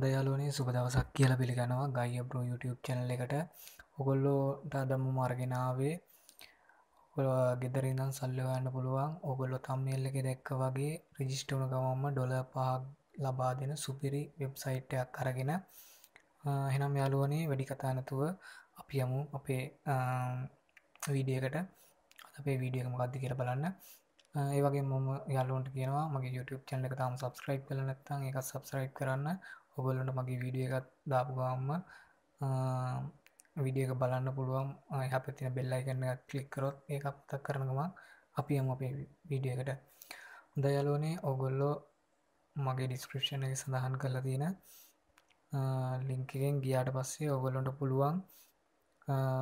හොඳ යාලුවනේ සුබ දවසක් කියල පිළිගනවා ගයිය බ්‍රෝ YouTube චැනල එකට ඔගොල්ලෝට අදම්ම මාර්ගෙනාවේ ගෙදරින්දන් සල්ලවන්න පුළුවන් ඔගොල්ලො තම්මල්ල එක දැක්ක වගේ රජිස්ටවන ගමම්ම ඩොල පහක් ලබා දෙන සුපිරි වෙබ්සයිට්යක් කරගෙන හෙනම් යාලුවනේ වැඩි කතානතුව අපි යමු අපේ වීඩියකට අපේ වීඩියක මොකක්ද කියර බලන්න ඒවගේ මොම යාලුවන්ට කියනවා මගේ YouTube චැනල එක තාම සබස්ක්‍රයිබ් කලනත්තන් එක සබස්ක්‍රයිබ් කරන්න ඔබලොට මගේ වීඩිය එකත් දාපු ගම්ම විඩියක බලන්න පුළුවන් අප තින බෙල්ලයි කන්න කලික්කරොත් ඒ අපතක් කරනවා අපි යම අපේ විඩියකට හොඳ යලෝනේ ඔගොල්ලෝ මගේ ඩිස්ක්‍රපෂණ එක සඳහන් කරලා තියෙන ලිංකෙන් ගියාට පස්සේ ඔගොලොන්ට පුළුවන්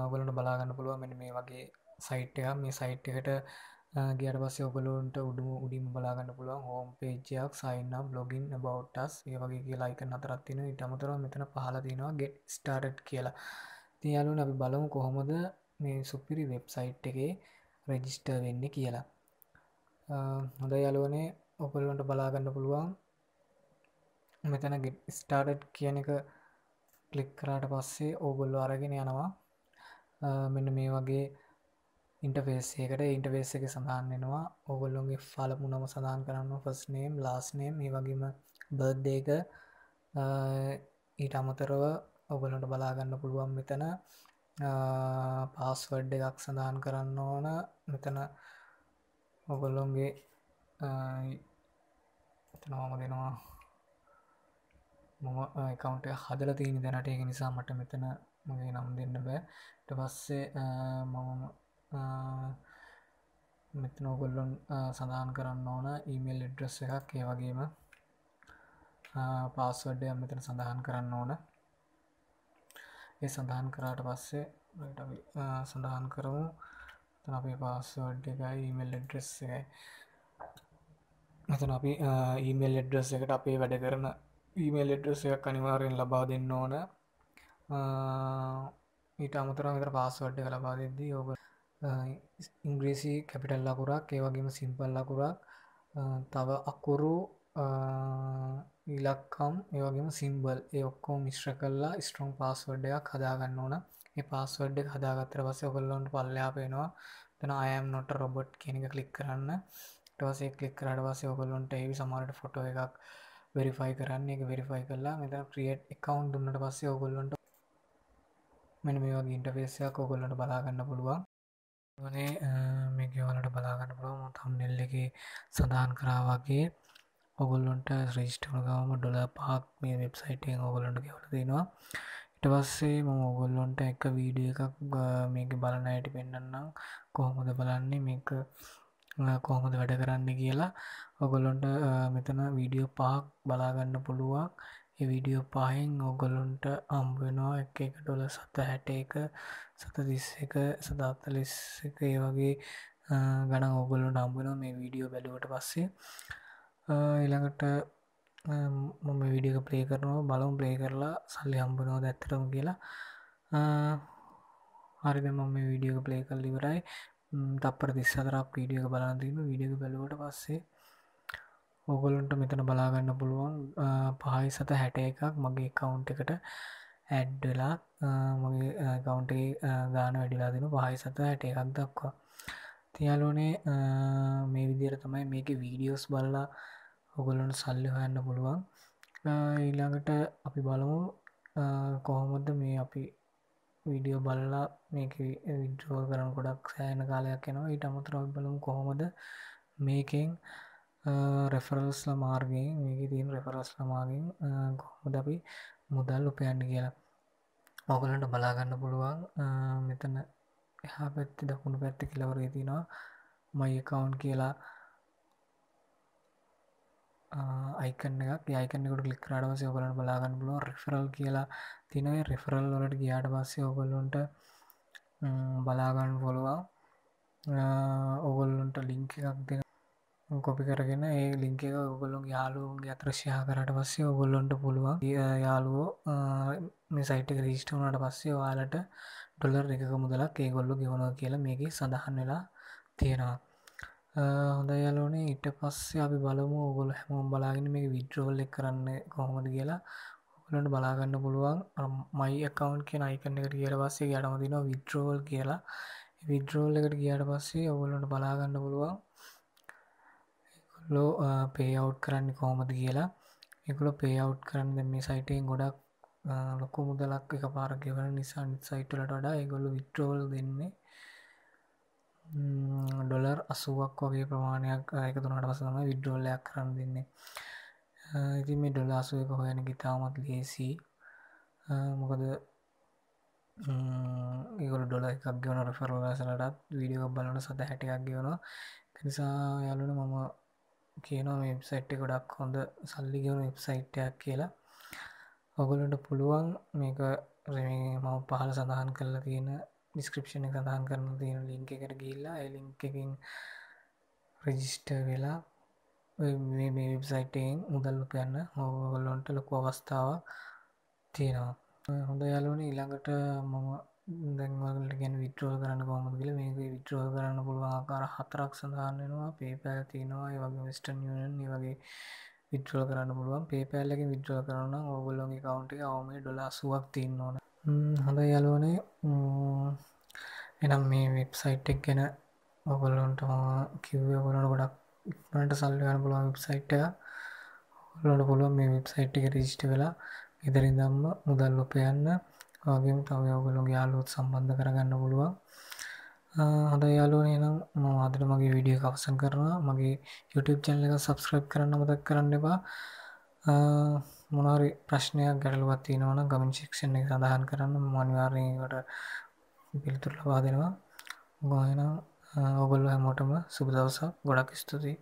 ඔගලට බලාගන්න පුළුවන් මෙ මේ වගේ සයිට් එක මේ සයිට් එකට ගට පස්ස ඔගලොන්ට උඩුම උඩින් බලාගන්න පුළුවන් හෝම් පේජයක් සයින්නම් බ්ලොගින් බවට්ටස් ඒ වගේ කියලායික අතරත්තින ඉටමතර මෙතන පහලතිනවා ගෙට් ස්ටාර්ට් කියලා තියලුන් අපි බලමු කොහොමද මේ සුපිරි වෙබ්සයිට් එකේ රෙජිස්ටර් වෙන්න කියලා හොඳ යලුවනේ ඔපල්ලොන්ට බලාගන්න පුළුවන් මෙතන ගෙට් ස්ටාර්ට් කියන එක කලික් කරාට පස්සේ ඕගොල්ලු අරගෙන යනවා මෙන්න මේ වගේ ඉන්ටවේස් එකට ඉන්ටවේස් එක සඳහන් වෙනවා ඔගොල්ලොන්ගේ ෆලපු නම සඳහන් කරන්න ෆස්නේම් ලාස්නේම් ඒ වගේම බර්ධයක ඊට අමතරව ඔගලට බලාගන්න පුළුවන් මෙතන පාස්වඩ් එකක් සඳහන් කරන්න ඕන මෙතන ඔගොල්ලොන්ගේ එතනවාම දෙනවා මොම එකකවන්ට හදල තියෙන දැනට ඒක නිසා මට මෙතන මගේ නම් දෙන්න බෑ ට පස්සේ මම මෙතන ඔගොල්ලොන් සඳහන් කරන්න ඕන ඊමල් ඉඩ්‍රස් එකක් ඒ වගේම පාස්වඩ්ඩය මෙතන සඳහන් කරන්න ඕන ඒ සඳහන් කරාට පස්සේ සඳහන් කරමු තන අපේ පාස්වඩ් එකයි ඊමල් ඉඩ්‍රස් එකයි මෙතන අපි ඊමල් එඩ්‍රස් එකට අපේ වැඩ කරන ඊමල් එඩ්‍රස් එකක් අනිවාරයෙන් ලබා දෙන්න ඕන ඊට අමුතරම් විතර පාස්වර්ඩ් එක ලබා දෙද්දී ඔබ ඉංග්‍රීසි කැපිටල් ලකුරක් ඒවගේම සිම්පල් ලකුරක් තව අකුරු ඉලක්කම් ඒවගේම සිම්බල් ඒ ඔක්කෝ මිශ්‍ර කල්ලා ස්ට්‍රෝම් පස්වඩ්ඩයක් හදාගන්න ඕන ඒ පස්වඩ් හදාගත්තර වස ඔකොල්ලොන්ට පල්ලයා පේෙනවා තන අයම් නොට රොබට් කෙනෙක කලික් කරන්න ටවසේ කලික් කරට වස ඔකොල්ලොන්ට ඒවි සමරට ෆොටෝ එකක් වෙරිෆයි කරන්න එක වෙරිෆයි කරලා මෙත ක්‍රියට් එකකවන්් දුන්නට පස්සේ ඔගොල්ලොන්ට මෙන මේ වගේ ඉන්ටපේසයක් ඔගොල්ලට බලාගන්න පුළුවන් ගනේ මේ ගෙවලට බලාගන්න පුළුව තම් නෙල්ල එක සඳහන් කරා වගේ ඔගොල්ලොන්ට ශ්‍රීෂ්ටකගවම ඩොල පාක් මේ වෙබ්සයිටෙන් ඔගොලොන්ට ගෙවල දෙෙනවා ඉට පස්සේ ම ඔගොල්ලොන්ට එක වීඩිය එකක් මේක බලන අයට පෙන්න්නම් කොහොමද බලන්නේ මේක කොහොමද වැඩ කරන්න කියලා ඔගොලොන්ට මෙතන වීඩියෝ පාක් බලාගන්න පුළුවන් විඩියෝ පහෙන් ඔගොලොන්ට අම්බෙනවා එක එක ඩොල සත හැට එක සතතිස් එක සතාත්තලෙස් එක ඒ වගේ ගන ඔබල නම්බන මේ වීඩියෝ බැලුවට පස්සේ එළඟට මම විඩියක ප්‍රේ කරනවා බලවම් ප්‍රේ කරලා සල්ලි හම්බනෝ දැත්තරම් කියලා හරිද මම විඩියක ප්ලේ කල් ලිවරයි තපර දිස්සතරක් වීඩියක බලාදීම විඩියක බැලුවට පස්සේ ඔගොලුන්ට මෙතන බලාගන්න පුළුවන් පහයි සත හැට එකක් මගේ කවුන්් එකට ඇඩ්ඩලා මගේ කවුන්ටේ ගාන වැඩිලා දෙන පහයි සත හැට එකක් දක්වා තියාලෝනේ මේ විදිර තමයි මේක වීඩියෝස් බලලා ඔගොලොන් සල්ලි හොයන්න පුළුවන් ඊළඟට අපි බලමු කොහොමද මේ අපි වීඩියෝ බලලා මේක විද්‍රෝ කරන ගොඩක් සෑන කාලයක් එනවා ඊට අමතරක් බලමු කොහොමද මේකෙන් රෙෆරල්ස්ල මාර්ගයෙන් මේක තින් රෙෆරස්ල මාගෙන් කොහොමද අපි මුදල් උපයන්න කියලා මොගලන්ට බලාගන්න පුළුවන් මෙතන එහා පැත්ති දකුණු පැත්ති කිලවරේ තිනවා මයි කවුන්් කියලා අයිකනක් යකනෙකුට ලික්රඩවස ඔගලන් බලාගන්න බලුව රිෆරල් කියලා තිනයි රිෆරල් වලට ගියාට පස්සේ ඔගොල්ලොන්ට බලාගන්න පොළුවන් ඔගොල්ලොන්ට ලිංක එකක් දෙන කොපි කරගෙන ඒ ලිංක එක ඔගොලොන් යාලුන්ගේ අත්‍රශ්‍යා කරට පස්සේ ඔගොල්ලොන්ට පුළුවන් යාලුවෝ මිසයිට රීෂ්ට වනට පස්සේ යාලට ඩොල්ලර් එක මුදලක් ඒගොල්ලු ගෙවනවා කියලා මේක සඳහන් වෙලා තියෙනවා හොඳ යාලෝනේ ඉට පස්සේ අපි බලමු ඔගොල හැමෝම් බලාගෙන මේ විද්‍රෝල්ල එක් කරන්න කොහොමද කියලා ඔලට බලාගන්න පුළුවන් මයි එකකවන්් කියෙන අයිකන්න එකට කියල පස්සේ යටමදිනවා විද්‍රෝල් කියලා විද්‍රෝල් එකට කියට පස්සේ ඔගොලට බලාගන්න පුළුවන් ලෝ පේවට් කරන්න කොහොමද කියලා එකල පේවට් කරන්න මේ සයිටෙන් ගොඩක් ලොකු මුදලක් එක පාරගෙවන නිසා සයිටලට වඩා ඒගොලු විට්‍රෝල් දෙන්නේ ඩොලර් අසුවක් වගේ ප්‍රමාණයක් එක තුනට පසම විඩ්ඩෝලයක් කරන්න දෙන්නේ ඉති මේ ඩොල අසුවක හොයන ගිතාමත් ලේසි මොකද ඒගොල ඩොල එකක් ගෙවන රෆරෝගසලටත් වීඩියෝ බලන සඳ හැටයක් ගෙවනවා නිසා යලුන මම කියනවා වෙබ්සයිට් ගොඩක් හොඳ සල්ලිගෙන වෙබ්සයිට්යක් කියලා ඔගොලට පුළුවන් මේක මව පහල සඳහන් කරලා තියෙන ඩිස්ක්‍රපෂණ සඳහන් කරන තියෙන ලිංක එකට ගිල්ලා එලිංකින් රෙජිස්ට වෙලා වෙබ්සයිටෙන් මුදල්ලු කරන්න හෝගොල්ලොන්ට ලොකු අවස්ථාවක් තියෙනවා හොඳ යාලුවන ඉළඟට මම දැන්වලට ගැන විත්‍රෝ කරන්න කොමදගල මේක විත්‍රෝ කරන්න පුළුවන් ආකාර හතරක් සඳහන් වෙනවා පේපෑ තියෙනවා ඒ වගේ වෙස්ටන් නිියන් වගේ විත්‍රෝ කරන්න පුළුවන් පේපෑල්ලක විද්‍රෝ කරන්න ඔගොල්ලොගේ කවන්ට අවමේ ඩොලා සුවක් තියන්න ඕන හඳ යලෝනේ එනම් මේ වෙබ්සයිට් එක් ගැන ඔගොල්ලොන්ට කිව්ව ගොලට ගොඩක් ඉක්මට සල්ලගන්න පුළුවන් වෙබ්සයිට් එක ලොට පුළුවන් මේ වෙබ්සයිට් එක රිජිට වෙලා ඉදරි දම්ම මුදල් ලොපයන්න වගේම තව ඔගලුන් යාලුත් සම්බන්ධ කරගන්න පුළුවන් හොඳ යාලුවනේ නම් ම අදට මගේ විඩිය කවසන් කරනවා මගේ YouTube චැනල එක සබස්ක්‍රප් කරන්න මතක් කරන්න එබා මොනරි ප්‍රශ්නයක් ගැටලුවත් තියෙනවන ගමින් ශික්ෂණ එක සඳහන් කරන්න මනිවාරයකට පිළිතුර ලබා දෙනවා ගොයනම් ඔගොල්ල හැමෝටම සුබදවසක් ගොඩක් ස්තුතියි